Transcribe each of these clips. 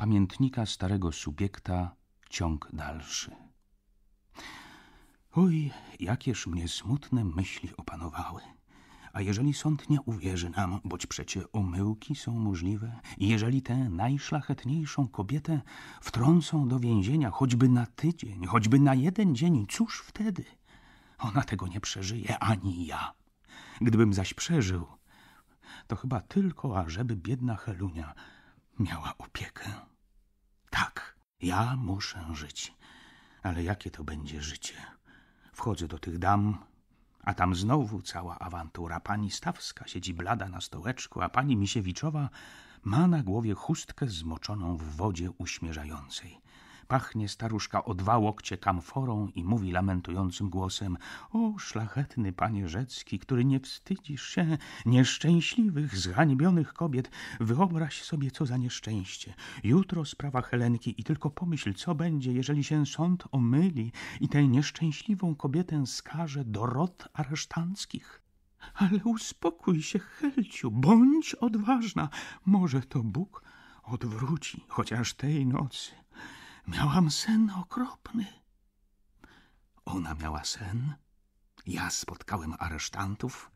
pamiętnika starego subiekta ciąg dalszy. Oj, jakież mnie smutne myśli opanowały. A jeżeli sąd nie uwierzy nam, boć przecie omyłki są możliwe, jeżeli tę najszlachetniejszą kobietę wtrącą do więzienia choćby na tydzień, choćby na jeden dzień, cóż wtedy? Ona tego nie przeżyje, ani ja. Gdybym zaś przeżył, to chyba tylko, ażeby biedna Helunia miała opiekę. Tak, ja muszę żyć. Ale jakie to będzie życie? Wchodzę do tych dam, a tam znowu cała awantura. Pani Stawska siedzi blada na stołeczku, a pani Misiewiczowa ma na głowie chustkę zmoczoną w wodzie uśmierzającej pachnie staruszka o dwa łokcie kamforą i mówi lamentującym głosem — O, szlachetny panie Rzecki, który nie wstydzisz się nieszczęśliwych, zhańbionych kobiet, wyobraź sobie, co za nieszczęście. Jutro sprawa Helenki i tylko pomyśl, co będzie, jeżeli się sąd omyli i tę nieszczęśliwą kobietę skaże do rot aresztanckich. Ale uspokój się, Helciu, bądź odważna. Może to Bóg odwróci, chociaż tej nocy. Miałam sen okropny. Ona miała sen. Ja spotkałem aresztantów.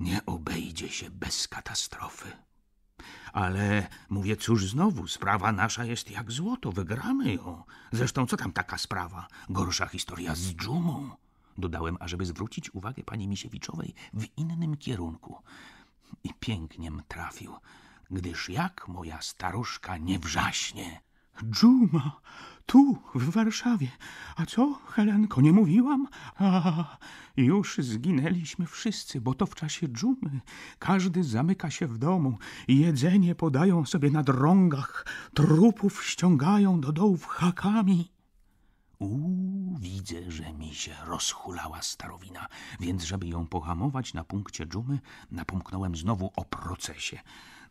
Nie obejdzie się bez katastrofy. Ale mówię, cóż znowu, sprawa nasza jest jak złoto, wygramy ją. Zresztą co tam taka sprawa? Gorsza historia z dżumą. Dodałem, ażeby zwrócić uwagę pani Misiewiczowej w innym kierunku. I piękniem trafił, gdyż jak moja staruszka nie wrzaśnie, Dżuma, tu, w Warszawie. A co, Helenko, nie mówiłam? A, już zginęliśmy wszyscy, bo to w czasie dżumy. Każdy zamyka się w domu, jedzenie podają sobie na drągach, trupów ściągają do dołów hakami. Uuu, widzę, że mi się rozhulała starowina, więc żeby ją pohamować na punkcie dżumy, napomknąłem znowu o procesie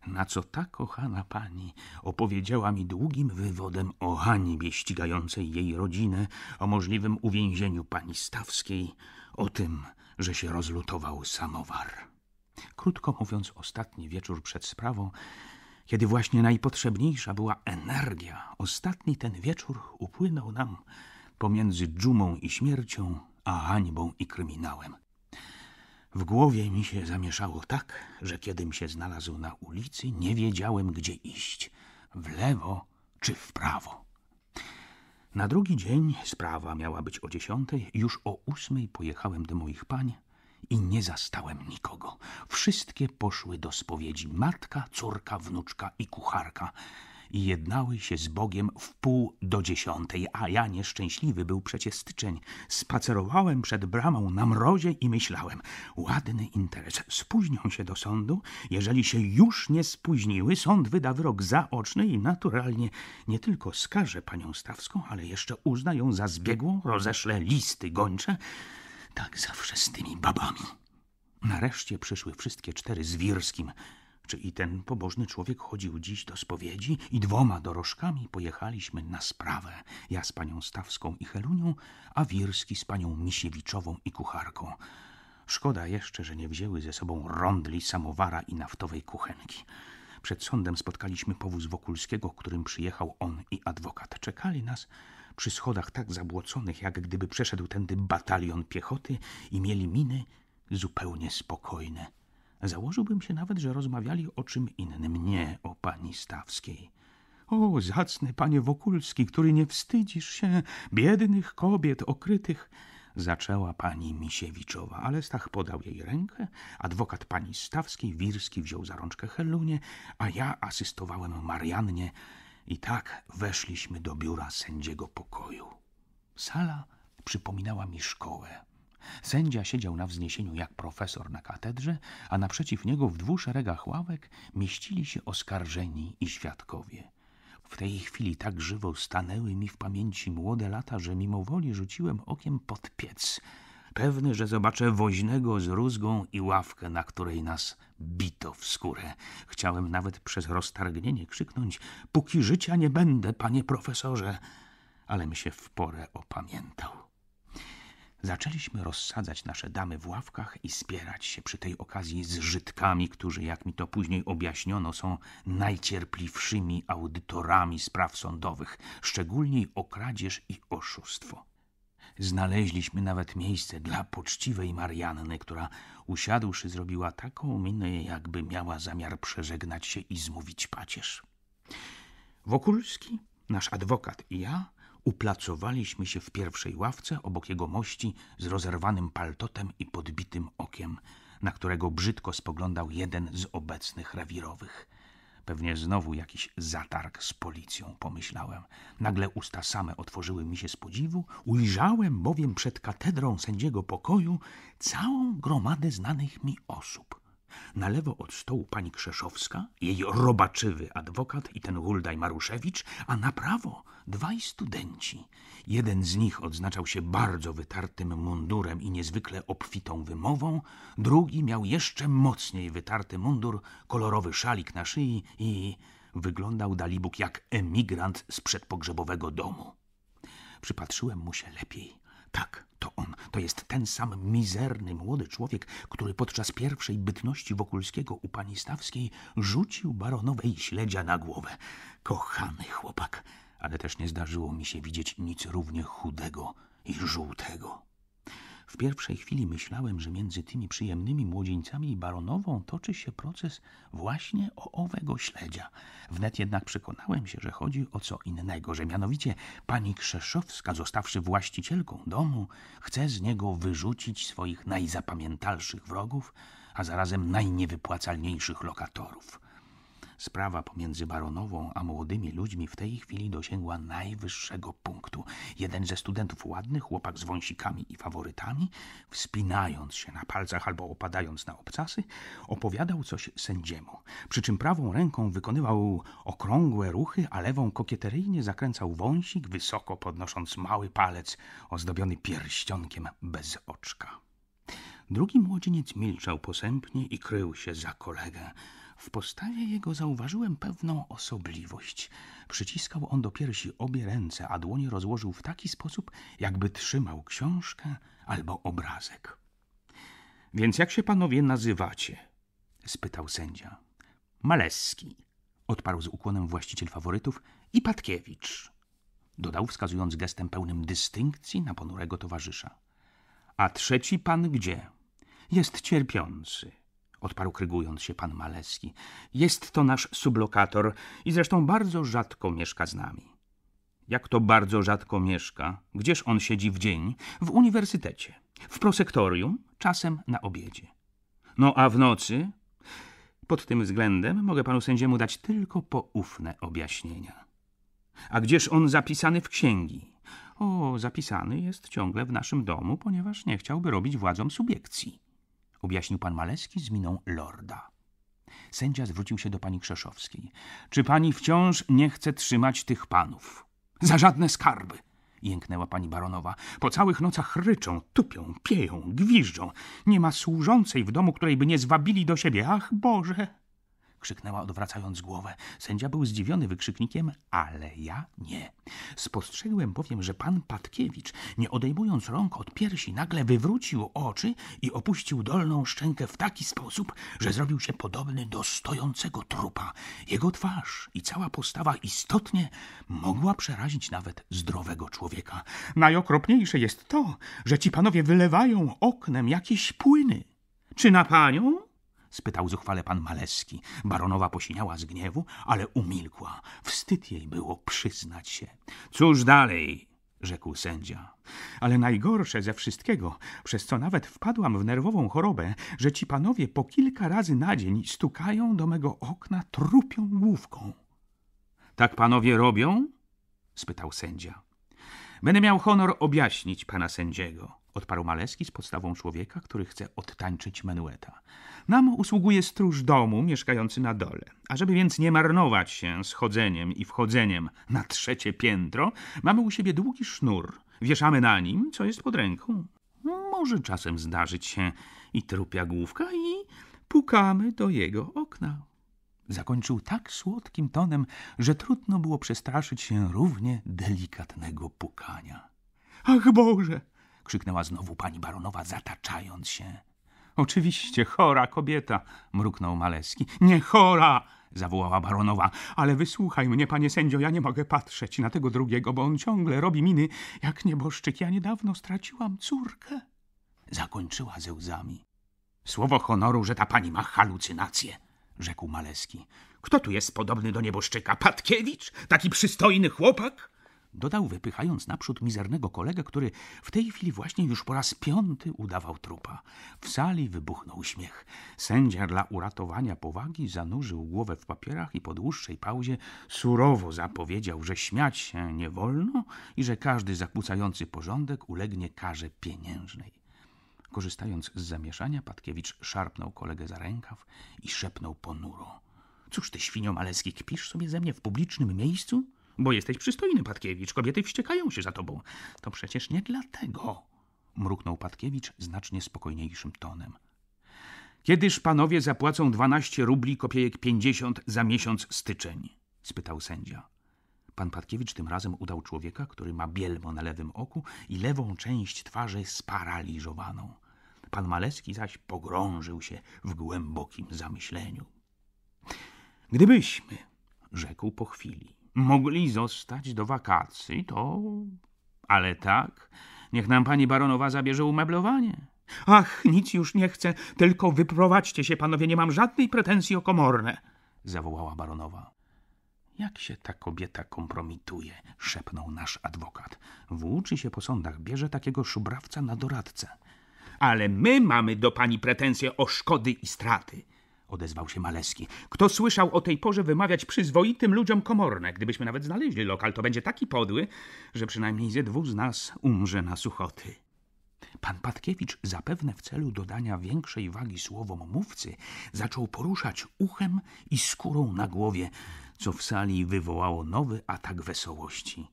na co ta kochana pani opowiedziała mi długim wywodem o hańbie ścigającej jej rodzinę, o możliwym uwięzieniu pani Stawskiej, o tym, że się rozlutował samowar. Krótko mówiąc, ostatni wieczór przed sprawą, kiedy właśnie najpotrzebniejsza była energia, ostatni ten wieczór upłynął nam pomiędzy dżumą i śmiercią, a hańbą i kryminałem. W głowie mi się zamieszało tak, że kiedym się znalazł na ulicy, nie wiedziałem gdzie iść w lewo czy w prawo. Na drugi dzień sprawa miała być o dziesiątej, już o ósmej pojechałem do moich pań i nie zastałem nikogo. Wszystkie poszły do spowiedzi matka, córka, wnuczka i kucharka i jednały się z Bogiem w pół do dziesiątej, a ja nieszczęśliwy był przecie styczeń. Spacerowałem przed bramą na mrozie i myślałem, ładny interes, spóźnią się do sądu. Jeżeli się już nie spóźniły, sąd wyda wyrok zaoczny i naturalnie nie tylko skaże panią Stawską, ale jeszcze uzna ją za zbiegłą, rozeszle listy gończe. Tak zawsze z tymi babami. Nareszcie przyszły wszystkie cztery z Wirskim – czy i ten pobożny człowiek chodził dziś do spowiedzi? I dwoma dorożkami pojechaliśmy na sprawę. Ja z panią Stawską i Helunią, a Wirski z panią Misiewiczową i kucharką. Szkoda jeszcze, że nie wzięły ze sobą rondli, samowara i naftowej kuchenki. Przed sądem spotkaliśmy powóz Wokulskiego, którym przyjechał on i adwokat. Czekali nas przy schodach tak zabłoconych, jak gdyby przeszedł tędy batalion piechoty i mieli miny zupełnie spokojne. Założyłbym się nawet, że rozmawiali o czym innym, nie o pani Stawskiej. O, zacny panie Wokulski, który nie wstydzisz się biednych kobiet okrytych. Zaczęła pani Misiewiczowa, ale Stach podał jej rękę, adwokat pani Stawskiej, Wirski wziął za rączkę Helunię, a ja asystowałem Mariannie i tak weszliśmy do biura sędziego pokoju. Sala przypominała mi szkołę. Sędzia siedział na wzniesieniu jak profesor na katedrze, a naprzeciw niego w dwóch szeregach ławek mieścili się oskarżeni i świadkowie. W tej chwili tak żywo stanęły mi w pamięci młode lata, że mimowoli rzuciłem okiem pod piec, pewny, że zobaczę woźnego z rózgą i ławkę, na której nas bito w skórę. Chciałem nawet przez roztargnienie krzyknąć – póki życia nie będę, panie profesorze! Ale mi się w porę opamiętał. Zaczęliśmy rozsadzać nasze damy w ławkach i spierać się przy tej okazji z Żydkami, którzy, jak mi to później objaśniono, są najcierpliwszymi audytorami spraw sądowych, szczególnie o kradzież i oszustwo. Znaleźliśmy nawet miejsce dla poczciwej Marianny, która usiadłszy zrobiła taką minę, jakby miała zamiar przeżegnać się i zmówić pacierz. Wokulski, nasz adwokat i ja Uplacowaliśmy się w pierwszej ławce obok jego mości z rozerwanym paltotem i podbitym okiem, na którego brzydko spoglądał jeden z obecnych rewirowych. Pewnie znowu jakiś zatarg z policją, pomyślałem. Nagle usta same otworzyły mi się z podziwu. Ujrzałem bowiem przed katedrą sędziego pokoju całą gromadę znanych mi osób. Na lewo od stołu pani Krzeszowska, jej robaczywy adwokat i ten Huldaj Maruszewicz, a na prawo dwaj studenci. Jeden z nich odznaczał się bardzo wytartym mundurem i niezwykle obfitą wymową, drugi miał jeszcze mocniej wytarty mundur, kolorowy szalik na szyi i wyglądał Dalibóg jak emigrant z przedpogrzebowego domu. Przypatrzyłem mu się lepiej. Tak, to on. To jest ten sam mizerny młody człowiek, który podczas pierwszej bytności Wokulskiego u pani Stawskiej rzucił baronowej śledzia na głowę. Kochany chłopak, ale też nie zdarzyło mi się widzieć nic równie chudego i żółtego. W pierwszej chwili myślałem, że między tymi przyjemnymi młodzieńcami i baronową toczy się proces właśnie o owego śledzia. Wnet jednak przekonałem się, że chodzi o co innego, że mianowicie pani Krzeszowska, zostawszy właścicielką domu, chce z niego wyrzucić swoich najzapamiętalszych wrogów, a zarazem najniewypłacalniejszych lokatorów. Sprawa pomiędzy baronową a młodymi ludźmi w tej chwili dosięgła najwyższego punktu. Jeden ze studentów, ładnych, chłopak z wąsikami i faworytami, wspinając się na palcach albo opadając na obcasy, opowiadał coś sędziemu, przy czym prawą ręką wykonywał okrągłe ruchy, a lewą kokieteryjnie zakręcał wąsik, wysoko podnosząc mały palec ozdobiony pierścionkiem bez oczka. Drugi młodzieniec milczał posępnie i krył się za kolegę, w postawie jego zauważyłem pewną osobliwość. Przyciskał on do piersi obie ręce, a dłonie rozłożył w taki sposób, jakby trzymał książkę albo obrazek. Więc jak się panowie nazywacie? spytał sędzia. Maleski, odparł z ukłonem właściciel faworytów i Patkiewicz, dodał wskazując gestem pełnym dystynkcji na ponurego towarzysza. A trzeci pan gdzie? Jest cierpiący odparł krygując się pan Maleski. Jest to nasz sublokator i zresztą bardzo rzadko mieszka z nami. Jak to bardzo rzadko mieszka? Gdzież on siedzi w dzień? W uniwersytecie, w prosektorium, czasem na obiedzie. No a w nocy? Pod tym względem mogę panu sędziemu dać tylko poufne objaśnienia. A gdzież on zapisany w księgi? O, zapisany jest ciągle w naszym domu, ponieważ nie chciałby robić władzom subiekcji objaśnił pan Maleski z miną lorda. Sędzia zwrócił się do pani Krzeszowskiej. Czy pani wciąż nie chce trzymać tych panów? Za żadne skarby! jęknęła pani baronowa. Po całych nocach ryczą, tupią, pieją, gwiżdżą. Nie ma służącej w domu, której by nie zwabili do siebie. Ach, Boże! krzyknęła, odwracając głowę. Sędzia był zdziwiony wykrzyknikiem, ale ja nie. Spostrzegłem bowiem, że pan Patkiewicz, nie odejmując rąk od piersi, nagle wywrócił oczy i opuścił dolną szczękę w taki sposób, że zrobił się podobny do stojącego trupa. Jego twarz i cała postawa istotnie mogła przerazić nawet zdrowego człowieka. Najokropniejsze jest to, że ci panowie wylewają oknem jakieś płyny. Czy na panią? spytał zuchwale pan Maleski. Baronowa posiniała z gniewu, ale umilkła. Wstyd jej było przyznać się. Cóż dalej? rzekł sędzia. Ale najgorsze ze wszystkiego, przez co nawet wpadłam w nerwową chorobę, że ci panowie po kilka razy na dzień stukają do mego okna trupią główką. Tak panowie robią? spytał sędzia. Będę miał honor objaśnić pana sędziego odparł Maleski z podstawą człowieka, który chce odtańczyć menueta. Nam usługuje stróż domu mieszkający na dole. A żeby więc nie marnować się schodzeniem i wchodzeniem na trzecie piętro, mamy u siebie długi sznur. Wieszamy na nim, co jest pod ręką. Może czasem zdarzyć się i trupia główka i pukamy do jego okna. Zakończył tak słodkim tonem, że trudno było przestraszyć się równie delikatnego pukania. Ach Boże! krzyknęła znowu pani baronowa, zataczając się. Oczywiście chora kobieta, mruknął Maleski. Nie chora! zawołała baronowa. Ale wysłuchaj mnie, panie sędzio, ja nie mogę patrzeć na tego drugiego, bo on ciągle robi miny jak nieboszczyk. Ja niedawno straciłam córkę. Zakończyła ze łzami. Słowo honoru, że ta pani ma halucynację, rzekł Maleski. Kto tu jest podobny do nieboszczyka? Patkiewicz? Taki przystojny chłopak? dodał, wypychając naprzód mizernego kolegę, który w tej chwili właśnie już po raz piąty udawał trupa. W sali wybuchnął śmiech. Sędzia dla uratowania powagi zanurzył głowę w papierach i po dłuższej pauzie surowo zapowiedział, że śmiać się nie wolno i że każdy zakłócający porządek ulegnie karze pieniężnej. Korzystając z zamieszania, Patkiewicz szarpnął kolegę za rękaw i szepnął ponuro. Cóż ty, świnio maleski, kpisz sobie ze mnie w publicznym miejscu? Bo jesteś przystojny, Patkiewicz. Kobiety wściekają się za tobą. To przecież nie dlatego, mruknął Patkiewicz znacznie spokojniejszym tonem. Kiedyż panowie zapłacą 12 rubli kopiejek 50 za miesiąc styczeń? spytał sędzia. Pan Patkiewicz tym razem udał człowieka, który ma bielmo na lewym oku i lewą część twarzy sparaliżowaną. Pan Maleski zaś pogrążył się w głębokim zamyśleniu. Gdybyśmy, rzekł po chwili, mogli zostać do wakacji, to... Ale tak, niech nam pani baronowa zabierze umeblowanie. Ach, nic już nie chcę, tylko wyprowadźcie się, panowie, nie mam żadnej pretensji o komorne, zawołała baronowa. Jak się ta kobieta kompromituje, szepnął nasz adwokat. Włóczy się po sądach, bierze takiego szubrawca na doradcę. Ale my mamy do pani pretensje o szkody i straty odezwał się Maleski. Kto słyszał o tej porze wymawiać przyzwoitym ludziom komorne? Gdybyśmy nawet znaleźli lokal, to będzie taki podły, że przynajmniej ze dwóch z nas umrze na suchoty. Pan Patkiewicz, zapewne w celu dodania większej wagi słowom mówcy, zaczął poruszać uchem i skórą na głowie, co w sali wywołało nowy atak wesołości.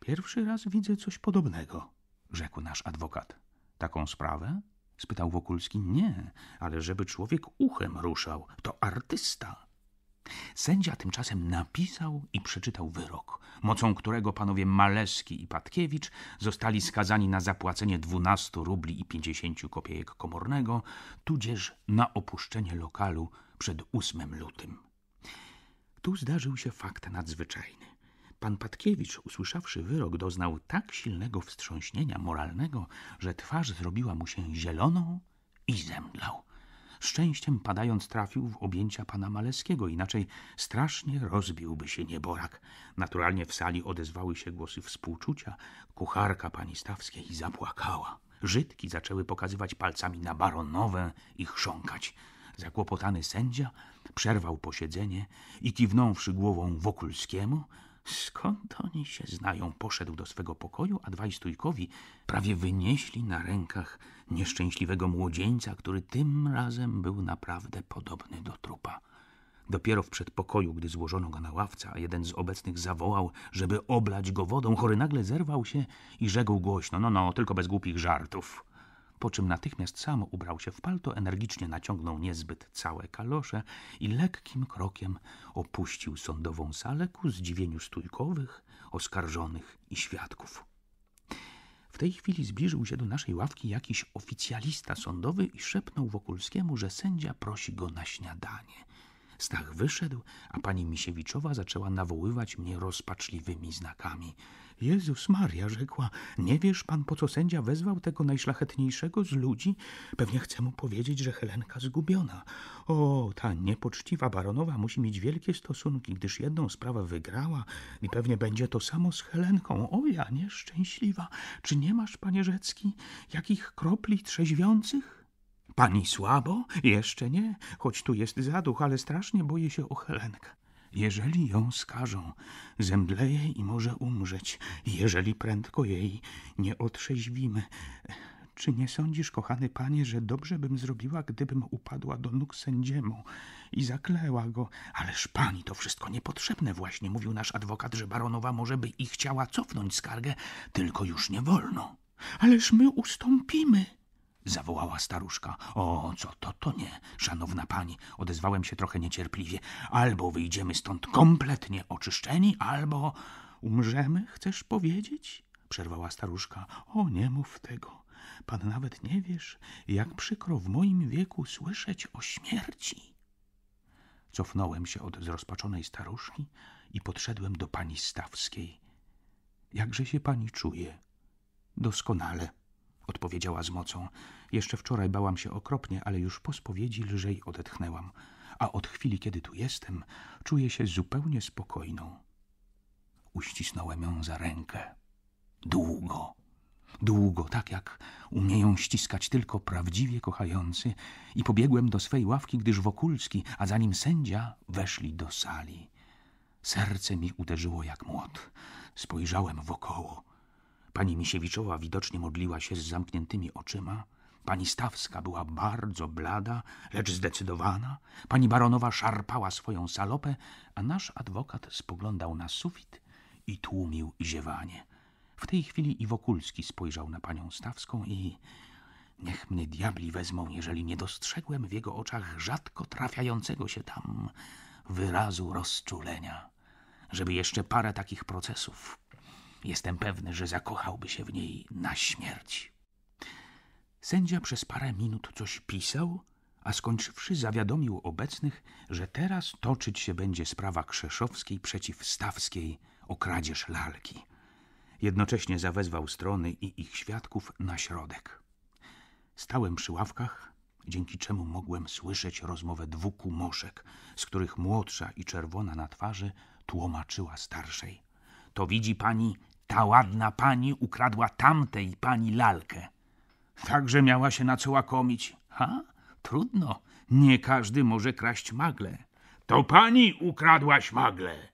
Pierwszy raz widzę coś podobnego, rzekł nasz adwokat. Taką sprawę? spytał Wokulski. Nie, ale żeby człowiek uchem ruszał, to artysta. Sędzia tymczasem napisał i przeczytał wyrok, mocą którego panowie Maleski i Patkiewicz zostali skazani na zapłacenie dwunastu rubli i pięćdziesięciu kopiejek komornego, tudzież na opuszczenie lokalu przed ósmym lutym. Tu zdarzył się fakt nadzwyczajny. Pan Patkiewicz, usłyszawszy wyrok, doznał tak silnego wstrząśnienia moralnego, że twarz zrobiła mu się zieloną i zemdlał. Szczęściem padając trafił w objęcia pana Maleskiego, inaczej strasznie rozbiłby się nieborak. Naturalnie w sali odezwały się głosy współczucia. Kucharka pani Stawskiej zapłakała. Żydki zaczęły pokazywać palcami na baronowę i chrząkać. Zakłopotany sędzia przerwał posiedzenie i kiwnąwszy głową Wokulskiemu, Skąd oni się znają? Poszedł do swego pokoju, a dwaj stójkowi prawie wynieśli na rękach nieszczęśliwego młodzieńca, który tym razem był naprawdę podobny do trupa. Dopiero w przedpokoju, gdy złożono go na ławce, a jeden z obecnych zawołał, żeby oblać go wodą, chory nagle zerwał się i rzekł głośno: No, no, tylko bez głupich żartów po czym natychmiast sam ubrał się w palto, energicznie naciągnął niezbyt całe kalosze i lekkim krokiem opuścił sądową salę ku zdziwieniu stójkowych, oskarżonych i świadków. W tej chwili zbliżył się do naszej ławki jakiś oficjalista sądowy i szepnął Wokulskiemu, że sędzia prosi go na śniadanie. Stach wyszedł, a pani Misiewiczowa zaczęła nawoływać mnie rozpaczliwymi znakami – Jezus Maria, rzekła, nie wiesz pan, po co sędzia wezwał tego najszlachetniejszego z ludzi? Pewnie chce mu powiedzieć, że Helenka zgubiona. O, ta niepoczciwa baronowa musi mieć wielkie stosunki, gdyż jedną sprawę wygrała i pewnie będzie to samo z Helenką. O, ja nieszczęśliwa. Czy nie masz, panie Rzecki, jakich kropli trzeźwiących? Pani słabo? Jeszcze nie, choć tu jest zaduch, ale strasznie boję się o Helenkę. Jeżeli ją skażą, zemdleje i może umrzeć, jeżeli prędko jej nie otrzeźwimy. Czy nie sądzisz, kochany panie, że dobrze bym zrobiła, gdybym upadła do nóg sędziemu i zaklęła go? Ależ pani, to wszystko niepotrzebne właśnie. Mówił nasz adwokat, że baronowa może by i chciała cofnąć skargę, tylko już nie wolno. Ależ my ustąpimy zawołała staruszka. O, co to, to nie, szanowna pani, odezwałem się trochę niecierpliwie. Albo wyjdziemy stąd kompletnie oczyszczeni, albo umrzemy, chcesz powiedzieć? przerwała staruszka. O, nie mów tego. Pan nawet nie wiesz, jak przykro w moim wieku słyszeć o śmierci. Cofnąłem się od zrozpaczonej staruszki i podszedłem do pani Stawskiej. Jakże się pani czuje? Doskonale odpowiedziała z mocą. Jeszcze wczoraj bałam się okropnie, ale już po spowiedzi lżej odetchnęłam, a od chwili, kiedy tu jestem, czuję się zupełnie spokojną. Uścisnąłem ją za rękę. Długo, długo, tak jak umieją ściskać tylko prawdziwie kochający, i pobiegłem do swej ławki, gdyż Wokulski, a za nim sędzia, weszli do sali. Serce mi uderzyło jak młot. Spojrzałem wokoło. Pani Misiewiczowa widocznie modliła się z zamkniętymi oczyma. Pani Stawska była bardzo blada, lecz zdecydowana. Pani baronowa szarpała swoją salopę, a nasz adwokat spoglądał na sufit i tłumił ziewanie. W tej chwili i Wokulski spojrzał na panią Stawską i niech mnie diabli wezmą, jeżeli nie dostrzegłem w jego oczach rzadko trafiającego się tam wyrazu rozczulenia. Żeby jeszcze parę takich procesów Jestem pewny, że zakochałby się w niej na śmierć. Sędzia przez parę minut coś pisał, a skończywszy zawiadomił obecnych, że teraz toczyć się będzie sprawa Krzeszowskiej przeciw Stawskiej o kradzież lalki. Jednocześnie zawezwał strony i ich świadków na środek. Stałem przy ławkach, dzięki czemu mogłem słyszeć rozmowę dwóch kumoszek, z których młodsza i czerwona na twarzy tłumaczyła starszej. To widzi pani ta ładna pani ukradła tamtej pani lalkę. Także miała się na co łakomić. Ha, trudno, nie każdy może kraść magle. To pani ukradłaś magle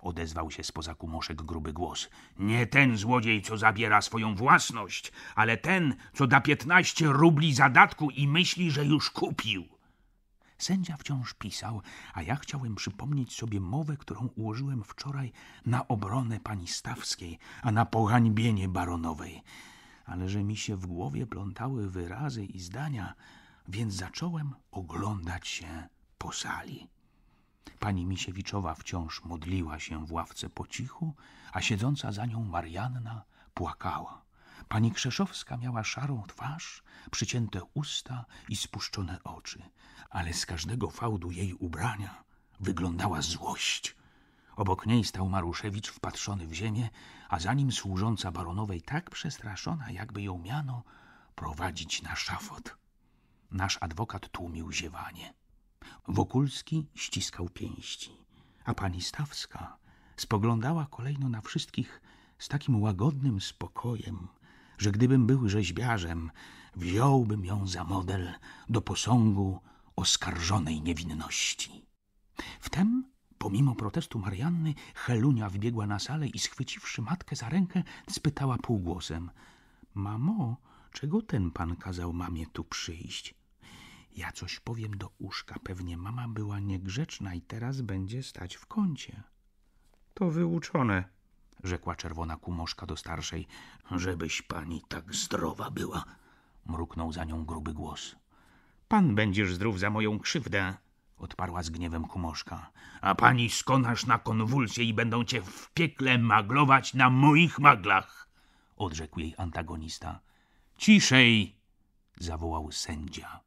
odezwał się spoza kumoszek gruby głos. Nie ten złodziej, co zabiera swoją własność, ale ten, co da piętnaście rubli zadatku i myśli, że już kupił. Sędzia wciąż pisał, a ja chciałem przypomnieć sobie mowę, którą ułożyłem wczoraj na obronę pani Stawskiej, a na pohańbienie baronowej. Ale że mi się w głowie plątały wyrazy i zdania, więc zacząłem oglądać się po sali. Pani Misiewiczowa wciąż modliła się w ławce po cichu, a siedząca za nią Marianna płakała. Pani Krzeszowska miała szarą twarz, przycięte usta i spuszczone oczy, ale z każdego fałdu jej ubrania wyglądała złość. Obok niej stał Maruszewicz wpatrzony w ziemię, a za nim służąca baronowej tak przestraszona, jakby ją miano prowadzić na szafot. Nasz adwokat tłumił ziewanie. Wokulski ściskał pięści, a pani Stawska spoglądała kolejno na wszystkich z takim łagodnym spokojem, że gdybym był rzeźbiarzem, wziąłbym ją za model do posągu oskarżonej niewinności. Wtem, pomimo protestu Marianny, Helunia wbiegła na salę i schwyciwszy matkę za rękę, spytała półgłosem – Mamo, czego ten pan kazał mamie tu przyjść? Ja coś powiem do uszka, pewnie mama była niegrzeczna i teraz będzie stać w kącie. To wyuczone – rzekła czerwona kumoszka do starszej. Żebyś pani tak zdrowa była, mruknął za nią gruby głos. Pan będziesz zdrów za moją krzywdę, odparła z gniewem kumoszka. A pani skonasz na konwulsję i będą cię w piekle maglować na moich maglach, odrzekł jej antagonista. Ciszej! zawołał sędzia.